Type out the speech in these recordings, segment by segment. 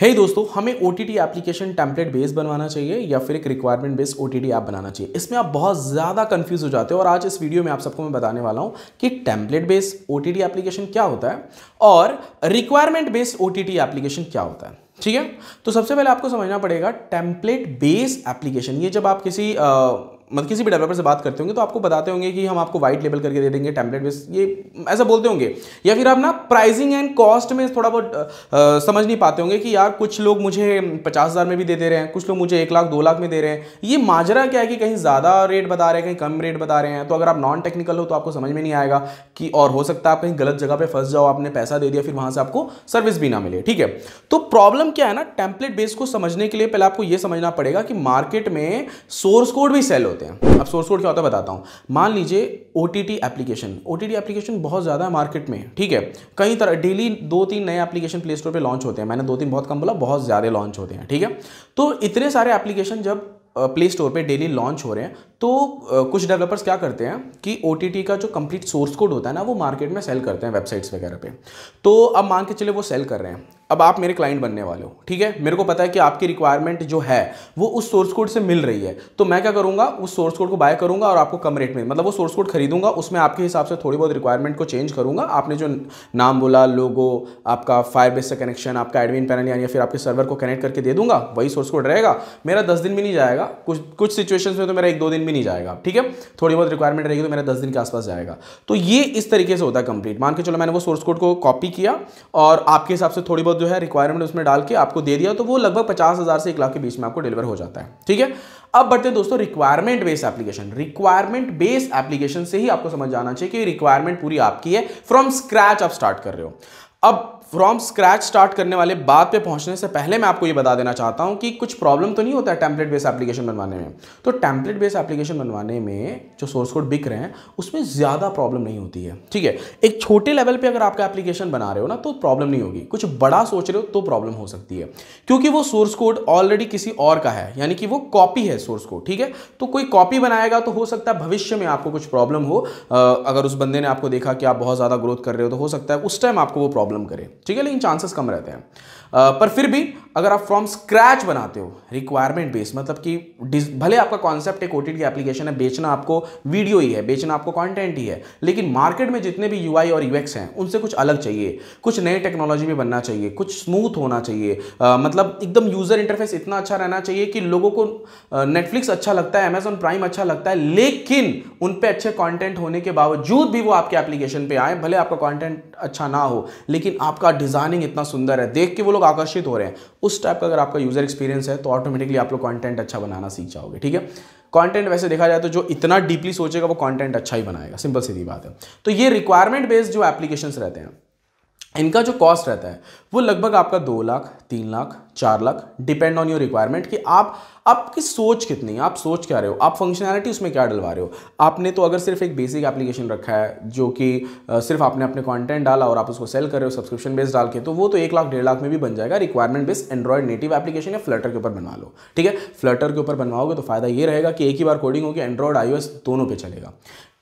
हे hey दोस्तों हमें O T T application template base बनवाना चाहिए या फिर एक requirement base O T T app बनाना चाहिए इसमें आप बहुत ज़्यादा कंफ्यूज हो जाते हो और आज इस वीडियो में आप सबको मैं बताने वाला हूँ कि template base O T T application क्या होता है और requirement base O T T application क्या होता है ठीक है तो सबसे पहले आपको समझना पड़ेगा टेम्पलेट बेस एप्लीकेशन ये जब आप किसी आ, मतलब किसी भी डेवलपर से बात करते होंगे तो आपको बताते होंगे कि हम आपको वाइट लेबल करके दे देंगे टैबलेट बेस ये ऐसा बोलते होंगे या फिर आप ना प्राइसिंग एंड कॉस्ट में थोड़ा बहुत समझ नहीं पाते होंगे कि यार कुछ लोग मुझे पचास हज़ार में भी दे दे रहे हैं कुछ लोग मुझे एक लाख दो लाख में दे रहे हैं ये माजरा क्या है कि कहीं ज़्यादा रेट बता रहे हैं कहीं कम रेट बता रहे हैं तो अगर आप नॉन टेक्निकल हो तो आपको समझ में नहीं आएगा कि और हो सकता है आप कहीं गलत जगह पर फंस जाओ आपने पैसा दे दिया फिर वहाँ से आपको सर्विस भी ना मिले ठीक है तो प्रॉब्लम क्या है ना टेम्पलेट बेस को समझने के लिए पहले आपको ये समझना पड़ेगा कि मार्केट में सोर्स कोड भी सेल होता लेते हैं अब सोर्स कोड क्या होता है बताता हूँ मान लीजिए ओ एप्लीकेशन ओ एप्लीकेशन बहुत ज़्यादा है मार्केट में ठीक है कई तरह डेली दो तीन नए एप्लीकेशन प्ले स्टोर पर लॉन्च होते हैं मैंने दो तीन बहुत कम बोला बहुत ज़्यादा लॉन्च होते हैं ठीक है तो इतने सारे एप्लीकेशन जब प्ले स्टोर पे डेली लॉन्च हो रहे हैं तो कुछ डेवलपर्स क्या करते हैं कि ओ का जो कंप्लीट सोर्स कोड होता है ना वो मार्केट में सेल करते हैं वेबसाइट्स वगैरह पे तो अब मान के चले वो सेल कर रहे हैं अब आप मेरे क्लाइंट बनने वाले हो ठीक है मेरे को पता है कि आपकी रिक्वायरमेंट जो है वो उस सोर्स कोड से मिल रही है तो मैं क्या करूँगा उस सोर्स कोड को बाय करूँगा और आपको कम रेट में मतलब वो सोर्स कोड खरीदूंगा उसमें आपके हिसाब से थोड़ी बहुत रिक्वायरमेंट को चेंज करूँगा आपने जो नाम बोला लोगो आपका फायर बेस से कनेक्शन आपका एडमिन पैनल या फिर आपके सर्वर को कनेक्ट करके दे दूंगा वही सोर्स कोड रहेगा मेरा दस दिन भी नहीं जाएगा कुछ कुछ सिचुएशन में तो मेरा एक दो दिन भी नहीं जाएगा ठीक है थोड़ी बहुत रिक्वायरमेंट रहेगी तो मेरा दस दिन के आसपास जाएगा तो ये इस तरीके से होता है कंप्लीट मान के चलो मैंने वो सोर्स कोड को कॉपी किया और आपके हिसाब से थोड़ी बहुत जो है रिक्वायरमेंट उसमें डाल के आपको दे दिया तो वो लगभग पचास हज़ार से एक लाख के बीच में आपको डिलीवर हो जाता है ठीक है अब बढ़ते दोस्तों requirement base application requirement base application से ही आपको समझ जाना चाहिए कि रिक्वायरमेंट पूरी आपकी है फ्रॉम स्क्रैच आप स्टार्ट कर रहे हो अब फ्रॉम स्क्रैच स्टार्ट करने वाले बात पे पहुंचने से पहले मैं आपको ये बता देना चाहता हूँ कि कुछ प्रॉब्लम तो नहीं होता है टैंपलेट बेस एप्लीकेशन बनवाने में तो टैंपलेट बेस एप्लीकेशन बनवाने में जो सोर्स कोड बिक रहे हैं उसमें ज़्यादा प्रॉब्लम नहीं होती है ठीक है एक छोटे लेवल पर अगर आपका एप्लीकेशन बना रहे हो ना तो प्रॉब्लम नहीं होगी कुछ बड़ा सोच रहे हो तो प्रॉब्लम हो सकती है क्योंकि वो सोर्स कोड ऑलरेडी किसी और का है यानी कि वो कॉपी है सोर्स कोड ठीक है तो कोई कॉपी बनाएगा तो हो सकता है भविष्य में आपको कुछ प्रॉब्लम हो अगर उस बंदे ने आपको देखा कि आप बहुत ज़्यादा ग्रोथ कर रहे हो तो हो सकता है उस टाइम आपको वो प्रॉब्लम करे ठीक है लेकिन चांसेस कम रहते हैं पर फिर भी अगर आप फ्रॉम स्क्रैच बनाते हो रिक्वायरमेंट बेस मतलब कि भले आपका कॉन्सेप्ट एक ओटीटी एप्लीकेशन है बेचना आपको वीडियो ही है बेचना आपको कंटेंट ही है लेकिन मार्केट में जितने भी यूआई और यूएक्स हैं उनसे कुछ अलग चाहिए कुछ नए टेक्नोलॉजी में बनना चाहिए कुछ स्मूथ होना चाहिए आ, मतलब एकदम यूज़र इंटरफेस इतना अच्छा रहना चाहिए कि लोगों को नेटफ्लिक्स अच्छा लगता है अमेजोन प्राइम अच्छा लगता है लेकिन उन पर अच्छे कॉन्टेंट होने के बावजूद भी वो आपके एप्लीकेशन पर आए भले आपका कॉन्टेंट अच्छा ना हो लेकिन आपका डिज़ाइनिंग इतना सुंदर है देख के वो लोग आकर्षित हो रहे हैं उस टाइप का अगर आपका यूज़र एक्सपीरियंस है तो ऑटोमेटिकली आप लोग कॉन्टेंट अच्छा बनाना सीख जाओगे ठीक है कंटेंट वैसे देखा जाए तो जो इतना डीपली सोचेगा वो कंटेंट अच्छा ही बनाएगा सिंपल सीधी बात है तो ये रिक्वायरमेंट बेस्ड जो एप्लीकेशंस रहते हैं इनका जो कॉस्ट रहता है वो लगभग आपका दो लाख तीन लाख चार lakh depend on your requirement कि आप आपकी सोच कितनी है आप सोच क्या रहे हो आप फंक्शनैलिटी उसमें क्या डलवा रहे हो आपने तो अगर सिर्फ एक बेसिक एप्लीकेशन रखा है जो कि सिर्फ आपने अपने कंटेंट डाला और आप उसको सेल कर रहे हो सब्सक्रिप्शन बेस डाल के तो वो तो एक लाख डेढ़ लाख में भी बन जाएगा requirement base Android native application या फ्लटर के ऊपर बनवा लो ठीक है फ्लटर के ऊपर बनवाओगे तो फायदा ये रहेगा कि एक ही बार कोडिंग होगी एंड्रॉयड आई दोनों पर चलेगा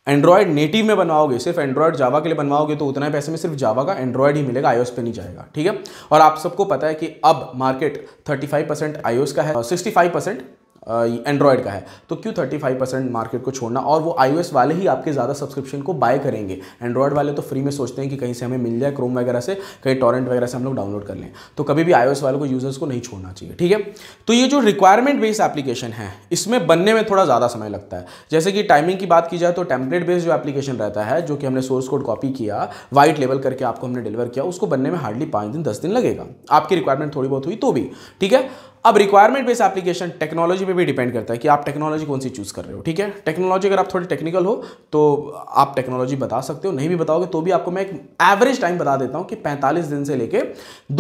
एंड्रॉयड नेटिव में बनवाओगे सिर्फ एंड्रॉयड जावा के लिए बनवाओगे तो उतना पैसे में सिर्फ जावा का एंड्रॉयड ही मिलेगा आईओएस पे नहीं जाएगा ठीक है और आप सबको पता है कि अब मार्केट 35 परसेंट आईओएस का है 65 परसेंट एंड्रॉयड का है तो क्यों 35 परसेंट मार्केट को छोड़ना और वो आई वाले ही आपके ज़्यादा सब्सक्रिप्शन को बाय करेंगे एंड्रॉयड वाले तो फ्री में सोचते हैं कि कहीं से हमें मिल जाए क्रोम वगैरह से कहीं टॉरेंट वगैरह से हम लोग डाउनलोड कर लें तो कभी भी आई वालों को यूज़र्स को नहीं छोड़ना चाहिए ठीक है तो ये जो रिक्वायरमेंट बेस्ड एप्लीकेशन है इसमें बनने में थोड़ा ज़्यादा समय लगता है जैसे कि टाइमिंग की बात की जाए तो टेम्पलेट बेस्ड जो एप्लीकेशन रहता है जो कि हमने सोर्स कोड कॉपी किया वाइट लेवल करके आपको हमने डिलीवर किया उसको बनने में हार्डली पाँच दिन दस दिन लगेगा आपकी रिक्वायरमेंट थोड़ी बहुत हुई तो भी ठीक है अब रिक्वायरमेंट बेस एप्लीकेशन टेक्नोलॉजी पे भी डिपेंड करता है कि आप टेक्नोलॉजी कौन सी चूज़ कर रहे हो ठीक है टेक्नोलॉजी अगर आप थोड़ी टेक्निकल हो तो आप टेक्नोलॉजी बता सकते हो नहीं भी बताओगे तो भी आपको मैं एक एवरेज टाइम बता देता हूँ कि 45 दिन से लेके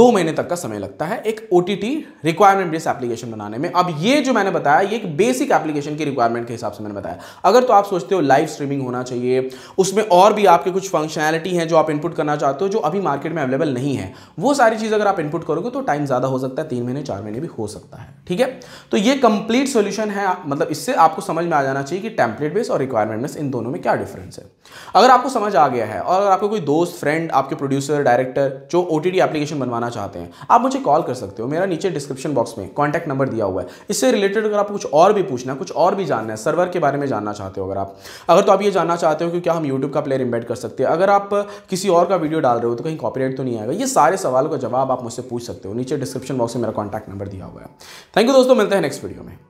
दो महीने तक का समय लगता है एक ओ रिक्वायरमेंट बेस एप्लीकेशन बनाने में अब ये जो मैंने बताया ये एक बेसिक एप्लीकेशन की रिक्वायरमेंट के हिसाब से मैंने बताया अगर तो आप सोचते हो लाइव स्ट्रीमिंग होना चाहिए उसमें और भी आपके कुछ फंक्शनैलिटी हैं जो आप इनपुट करना चाहते हो जो अभी मार्केट में अवेलेबल नहीं है वो सारी चीज़ अगर आप इनपुट करोगे तो टाइम ज़्यादा हो सकता है तीन महीने चार महीने भी हो सकता सकता है ठीक है तो ये कंप्लीट सॉल्यूशन है मतलब इससे आपको समझ में आ जाना चाहिए कि टेम्पलेट बेस और रिक्वायरमेंट बेस इन दोनों में क्या डिफरेंस है अगर आपको समझ आ गया है और अगर आपको कोई दोस्त फ्रेंड आपके प्रोड्यूसर डायरेक्टर जो ओ एप्लीकेशन बनवाना चाहते हैं आप मुझे कॉल कर सकते हो मेरा नीचे डिस्क्रिप्शन बॉक्स में कॉन्टैक्ट नंबर दिया हुआ है इससे रिलेटेड अगर आपको कुछ और भी पूछना है कुछ और भी जानना है सर्वर के बारे में जानना चाहते हो अगर आप अगर तो आप ये जानना चाहते हो कि क्या हम यूट्यूब का प्लेयर इन्वेट कर सकते हैं अगर आप किसी और का वीडियो डाल रहे हो तो कहीं कॉपीराइट तो नहीं आएगा ये सारे सवाल का जवाब आप मुझसे पूछ सकते हो नीचे डिस्क्रिप्शन बॉक्स में मेरा कॉन्टैक्ट नंबर दिया हुआ है थैंक यू दोस्तों मिलते हैं नेक्स्ट वीडियो में